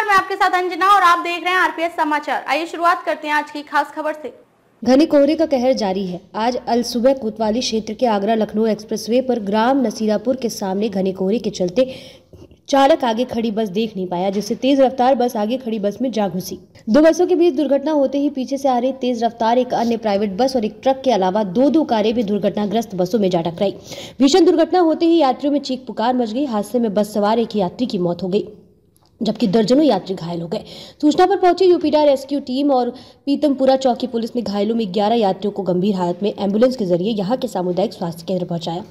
नमस्कार मैं आपके साथ अंजना और आप देख रहे हैं आरपीएस समाचार आइए शुरुआत करते हैं आज की खास खबर से घने कोहरे का कहर जारी है आज अल सुबह कोतवाली क्षेत्र के आगरा लखनऊ एक्सप्रेसवे पर ग्राम नसीरापुर के सामने घने कोहरे के चलते चालक आगे खड़ी बस देख नहीं पाया जिससे तेज रफ्तार बस आगे खड़ी बस में जा घुसी दो बसों के बीच दुर्घटना होते ही पीछे से आ रही तेज रफ्तार एक अन्य प्राइवेट बस और एक ट्रक के अलावा दो दो कारें भी दुर्घटनाग्रस्त बसों में जा टकराई भीषण दुर्घटना होते ही यात्रियों में चीख पुकार मच गई हादसे में बस सवार एक यात्री की मौत हो गई जबकि दर्जनों यात्री घायल हो गए सूचना पर पहुंची यूपीडा रेस्क्यू टीम और पीतमपुरा चौकी पुलिस ने घायलों में 11 यात्रियों को गंभीर हालत में एम्बुलेंस के जरिए यहां के सामुदायिक स्वास्थ्य केंद्र पहुंचाया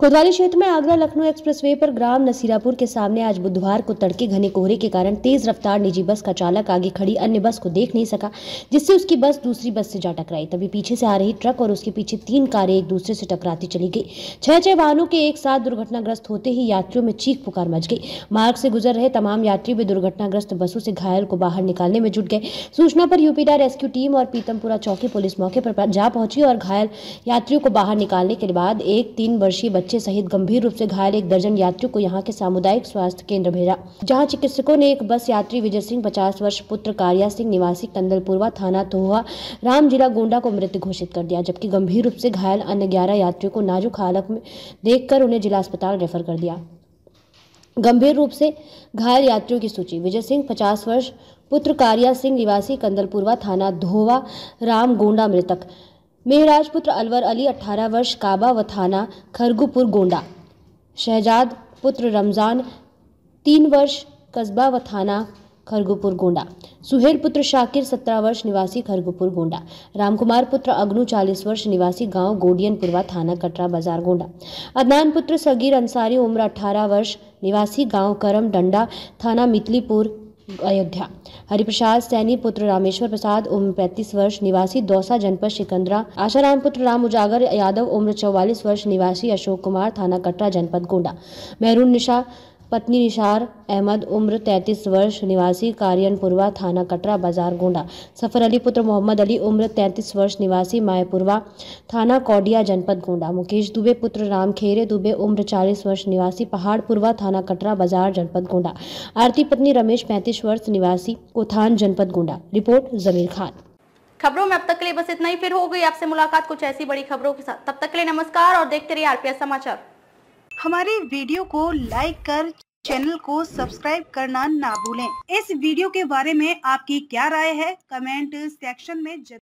कोतवाली क्षेत्र में आगरा लखनऊ एक्सप्रेसवे पर ग्राम नसीरापुर के सामने आज बुधवार को तड़के घने कोहरे के कारण तेज रफ्तार निजी बस का चालक आगे खड़ी अन्य बस को देख नहीं सका जिससे उसकी बस दूसरी बस से जा टकराई तभी पीछे से आ रही ट्रक और उसके पीछे तीन कारें एक दूसरे से टकराती चली गई छह छह वाहनों के एक साथ दुर्घटनाग्रस्त होते ही यात्रियों में चीख पुकार मच गई मार्ग से गुजर रहे तमाम यात्री भी दुर्घटनाग्रस्त बसों से घायल को बाहर निकालने में जुट गए सूचना पर यूपीडा रेस्क्यू टीम और पीतमपुरा चौकी पुलिस मौके पर जा पहुंची और घायल यात्रियों को बाहर निकालने के बाद एक तीन वर्षीय बच्चे सहित गंभीर रूप से घायल एक दर्जन यात्रियों को यहाँ के सामुदायिक स्वास्थ्य केंद्र भेजा जहाँ चिकित्सकों ने एक बस यात्री विजय सिंह पचास वर्ष पुत्र कारिया सिंह निवासी कंदलपुरवा थाना तोहा राम जिला गोंडा को मृत घोषित कर दिया जबकि गंभीर रूप से घायल अन्य ग्यारह यात्रियों को नाजुक हालत में देखकर उन्हें जिला अस्पताल रेफर कर दिया गंभीर रूप से घायल यात्रियों की सूची विजय सिंह पचास वर्ष पुत्र कारिया सिंह निवासी कंदलपुरवा थाना धोवा राम गोंडा मृतक मेहराज पुत्र अलवर अली 18 वर्ष काबा व थाना खरगुपुर गोंडा शहजाद पुत्र रमज़ान तीन वर्ष कस्बा व थाना खरगुपुर गोंडा सुहेल पुत्र शाकिर सत्रह वर्ष निवासी खरगुपुर गोंडा रामकुमार पुत्र अग्नु चालीस वर्ष निवासी गांव गोडियनपुरवा थाना कटरा बाजार गोंडा अदनान पुत्र सगीर अंसारी उम्र अठारह वर्ष निवासी गांव करम डंडा थाना मितलीपुर अयोध्या हरिप्रसाद सैनी पुत्र रामेश्वर प्रसाद उम्र पैंतीस वर्ष निवासी दौसा जनपद सिकंदरा आशाराम पुत्र राम उजागर यादव उम्र चौवालीस वर्ष निवासी अशोक कुमार थाना कटरा जनपद गोंडा मेहरून निशा पत्नी निशार अहमद उम्र 33 वर्ष निवासी कारियनपुरवा थाना कटरा बाजार गोंडा सफर अली पुत्र मोहम्मद अली उम्र 33 वर्ष निवासी मायपुरवा थाना कौडिया जनपद गोंडा मुकेश दुबे पुत्र राम खेरे दुबे उम्र 40 वर्ष निवासी पहाड़पुरवा थाना कटरा बाजार जनपद गोंडा आरती पत्नी रमेश पैंतीस वर्ष निवासी कोथान जनपद गोंडा रिपोर्ट जमीर खान खबरों में अब तक के लिए बस इतना ही फिर हो गई आपसे मुलाकात कुछ ऐसी बड़ी खबरों के साथ तब तक के लिए नमस्कार और देखते रहिए आरपीएस समाचार हमारे वीडियो को लाइक कर चैनल को सब्सक्राइब करना ना भूलें इस वीडियो के बारे में आपकी क्या राय है कमेंट सेक्शन में जरूर